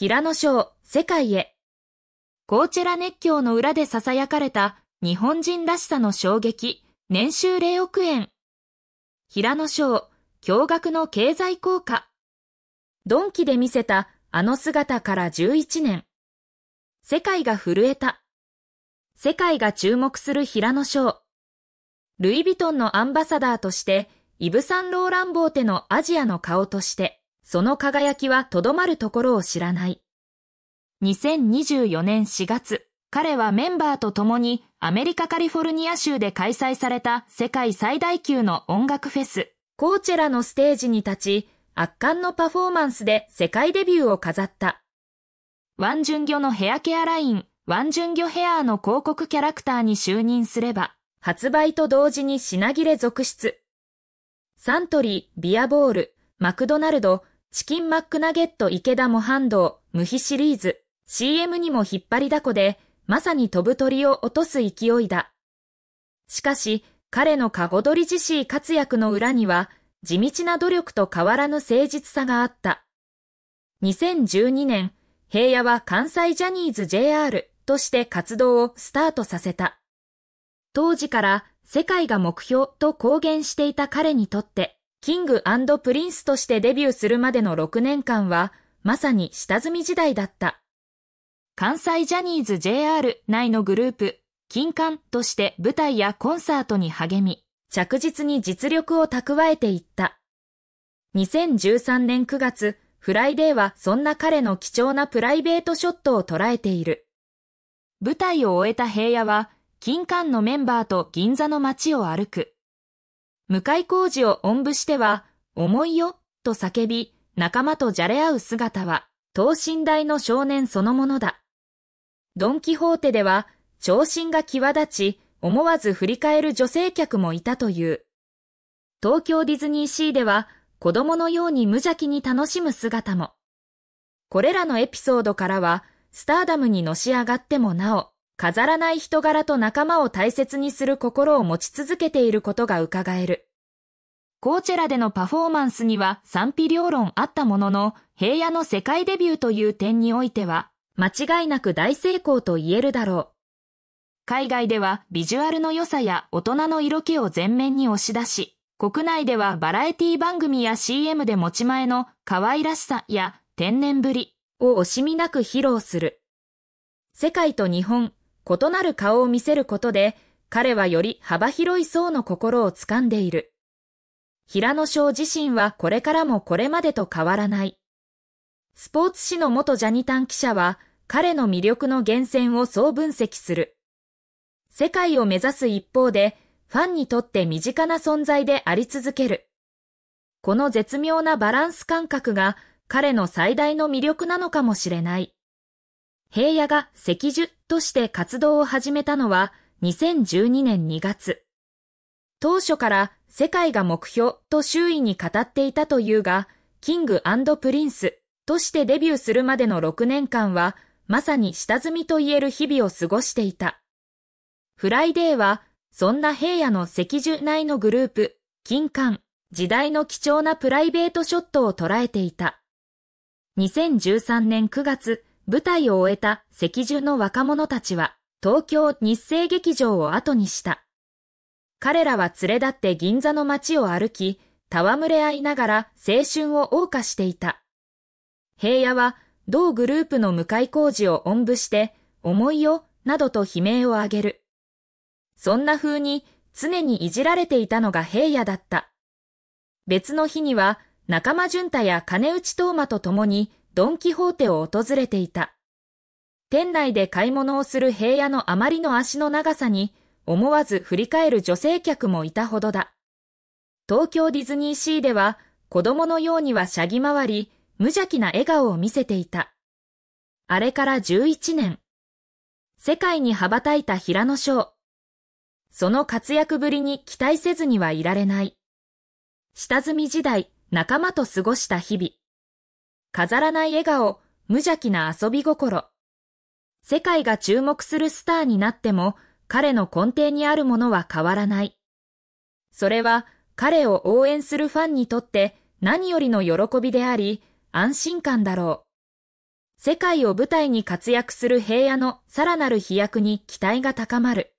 平野賞、世界へ。コーチェラ熱狂の裏で囁かれた日本人らしさの衝撃、年収0億円。平野賞、驚愕の経済効果。ドンキで見せたあの姿から11年。世界が震えた。世界が注目する平野賞。ルイ・ヴィトンのアンバサダーとして、イブ・サンローラン・ボーテのアジアの顔として。その輝きはとどまるところを知らない。2024年4月、彼はメンバーと共にアメリカカリフォルニア州で開催された世界最大級の音楽フェス、コーチェラのステージに立ち、圧巻のパフォーマンスで世界デビューを飾った。ワンジュンギョのヘアケアライン、ワンジュンギョヘアの広告キャラクターに就任すれば、発売と同時に品切れ続出。サントリー、ビアボール、マクドナルド、チキンマックナゲット池田模範道無比シリーズ CM にも引っ張りだこで、まさに飛ぶ鳥を落とす勢いだ。しかし、彼のカゴ取り自身活躍の裏には、地道な努力と変わらぬ誠実さがあった。2012年、平野は関西ジャニーズ JR として活動をスタートさせた。当時から世界が目標と公言していた彼にとって、キングプリンスとしてデビューするまでの6年間は、まさに下積み時代だった。関西ジャニーズ JR 内のグループ、金刊として舞台やコンサートに励み、着実に実力を蓄えていった。2013年9月、フライデーはそんな彼の貴重なプライベートショットを捉えている。舞台を終えた平野は、金刊のメンバーと銀座の街を歩く。向井工事をおんぶしては、重いよ、と叫び、仲間とじゃれ合う姿は、等身大の少年そのものだ。ドンキホーテでは、長身が際立ち、思わず振り返る女性客もいたという。東京ディズニーシーでは、子供のように無邪気に楽しむ姿も。これらのエピソードからは、スターダムにのし上がってもなお、飾らない人柄と仲間を大切にする心を持ち続けていることが伺える。コーチェラでのパフォーマンスには賛否両論あったものの、平野の世界デビューという点においては、間違いなく大成功と言えるだろう。海外ではビジュアルの良さや大人の色気を前面に押し出し、国内ではバラエティ番組や CM で持ち前の可愛らしさや天然ぶりを惜しみなく披露する。世界と日本、異なる顔を見せることで、彼はより幅広い層の心を掴んでいる。平野翔自身はこれからもこれまでと変わらない。スポーツ紙の元ジャニタン記者は、彼の魅力の源泉をそう分析する。世界を目指す一方で、ファンにとって身近な存在であり続ける。この絶妙なバランス感覚が彼の最大の魅力なのかもしれない。平野が赤樹として活動を始めたのは2012年2月。当初から世界が目標と周囲に語っていたというが、キングプリンスとしてデビューするまでの6年間は、まさに下積みと言える日々を過ごしていた。フライデーは、そんな平野の赤樹内のグループ、金冠、時代の貴重なプライベートショットを捉えていた。2013年9月、舞台を終えた赤十の若者たちは、東京日生劇場を後にした。彼らは連れ立って銀座の街を歩き、戯れ合いながら青春を謳歌していた。平野は、同グループの向かい工事をおんぶして、思いよ、などと悲鳴を上げる。そんな風に常にいじられていたのが平野だった。別の日には、仲間淳太や金内東馬と共に、ドン・キホーテを訪れていた。店内で買い物をする平野のあまりの足の長さに、思わず振り返る女性客もいたほどだ。東京ディズニーシーでは、子供のようにはしゃぎ回り、無邪気な笑顔を見せていた。あれから11年。世界に羽ばたいた平野翔。その活躍ぶりに期待せずにはいられない。下積み時代、仲間と過ごした日々。飾らない笑顔、無邪気な遊び心。世界が注目するスターになっても、彼の根底にあるものは変わらない。それは、彼を応援するファンにとって何よりの喜びであり、安心感だろう。世界を舞台に活躍する平野のさらなる飛躍に期待が高まる。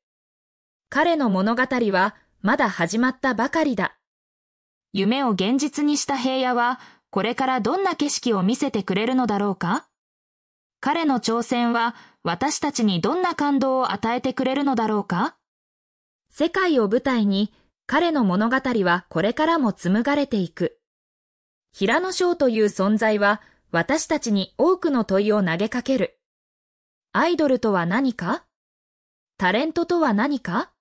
彼の物語はまだ始まったばかりだ。夢を現実にした平野は、これからどんな景色を見せてくれるのだろうか彼の挑戦は私たちにどんな感動を与えてくれるのだろうか世界を舞台に彼の物語はこれからも紡がれていく。平野翔という存在は私たちに多くの問いを投げかける。アイドルとは何かタレントとは何か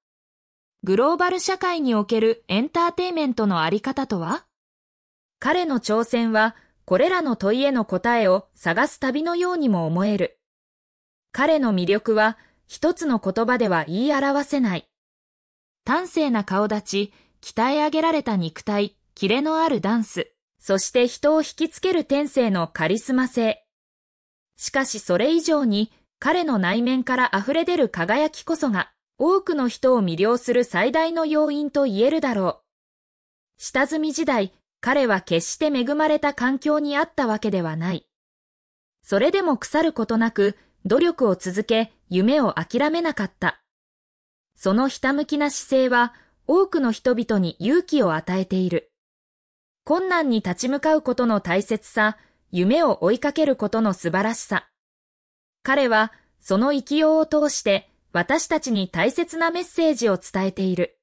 グローバル社会におけるエンターテイメントのあり方とは彼の挑戦は、これらの問いへの答えを探す旅のようにも思える。彼の魅力は、一つの言葉では言い表せない。端正な顔立ち、鍛え上げられた肉体、キレのあるダンス、そして人を引きつける天性のカリスマ性。しかしそれ以上に、彼の内面から溢れ出る輝きこそが、多くの人を魅了する最大の要因と言えるだろう。下積み時代、彼は決して恵まれた環境にあったわけではない。それでも腐ることなく、努力を続け、夢を諦めなかった。そのひたむきな姿勢は、多くの人々に勇気を与えている。困難に立ち向かうことの大切さ、夢を追いかけることの素晴らしさ。彼は、その生きようを通して、私たちに大切なメッセージを伝えている。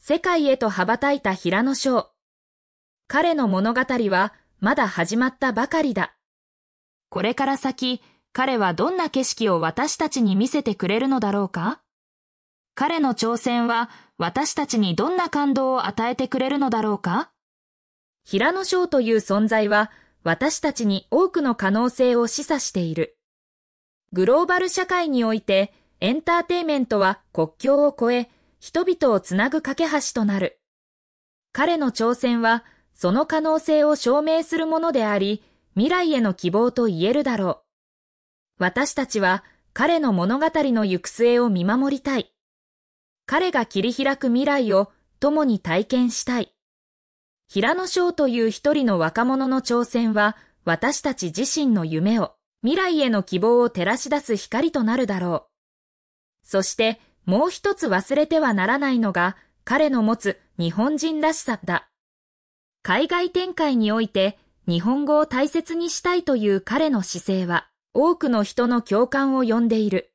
世界へと羽ばたいた平野翔。彼の物語はまだ始まったばかりだ。これから先、彼はどんな景色を私たちに見せてくれるのだろうか彼の挑戦は私たちにどんな感動を与えてくれるのだろうか平野翔という存在は私たちに多くの可能性を示唆している。グローバル社会においてエンターテイメントは国境を越え人々をつなぐ架け橋となる。彼の挑戦はその可能性を証明するものであり、未来への希望と言えるだろう。私たちは彼の物語の行く末を見守りたい。彼が切り開く未来を共に体験したい。平野翔という一人の若者の挑戦は、私たち自身の夢を、未来への希望を照らし出す光となるだろう。そして、もう一つ忘れてはならないのが、彼の持つ日本人らしさだ。海外展開において日本語を大切にしたいという彼の姿勢は多くの人の共感を呼んでいる。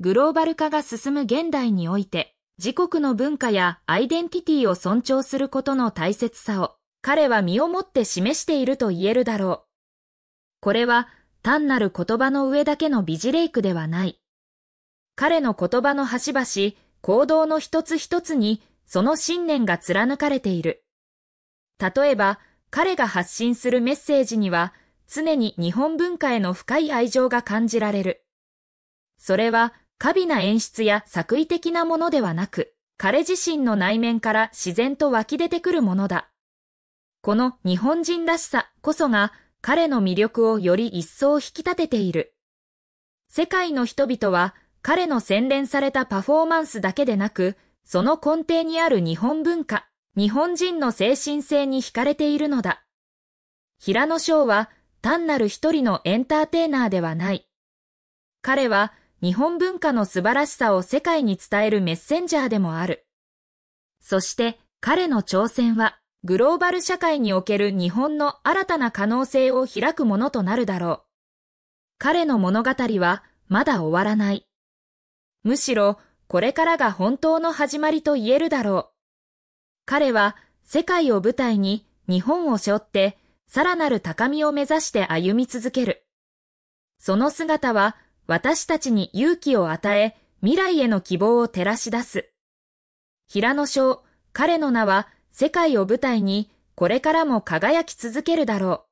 グローバル化が進む現代において自国の文化やアイデンティティを尊重することの大切さを彼は身をもって示していると言えるだろう。これは単なる言葉の上だけの美レイクではない。彼の言葉の端々、行動の一つ一つにその信念が貫かれている。例えば、彼が発信するメッセージには、常に日本文化への深い愛情が感じられる。それは、過敏な演出や作為的なものではなく、彼自身の内面から自然と湧き出てくるものだ。この日本人らしさこそが彼の魅力をより一層引き立てている。世界の人々は彼の洗練されたパフォーマンスだけでなく、その根底にある日本文化、日本人の精神性に惹かれているのだ。平野翔は単なる一人のエンターテイナーではない。彼は日本文化の素晴らしさを世界に伝えるメッセンジャーでもある。そして彼の挑戦はグローバル社会における日本の新たな可能性を開くものとなるだろう。彼の物語はまだ終わらない。むしろこれからが本当の始まりと言えるだろう。彼は世界を舞台に日本を背負ってさらなる高みを目指して歩み続ける。その姿は私たちに勇気を与え未来への希望を照らし出す。平野翔、彼の名は世界を舞台にこれからも輝き続けるだろう。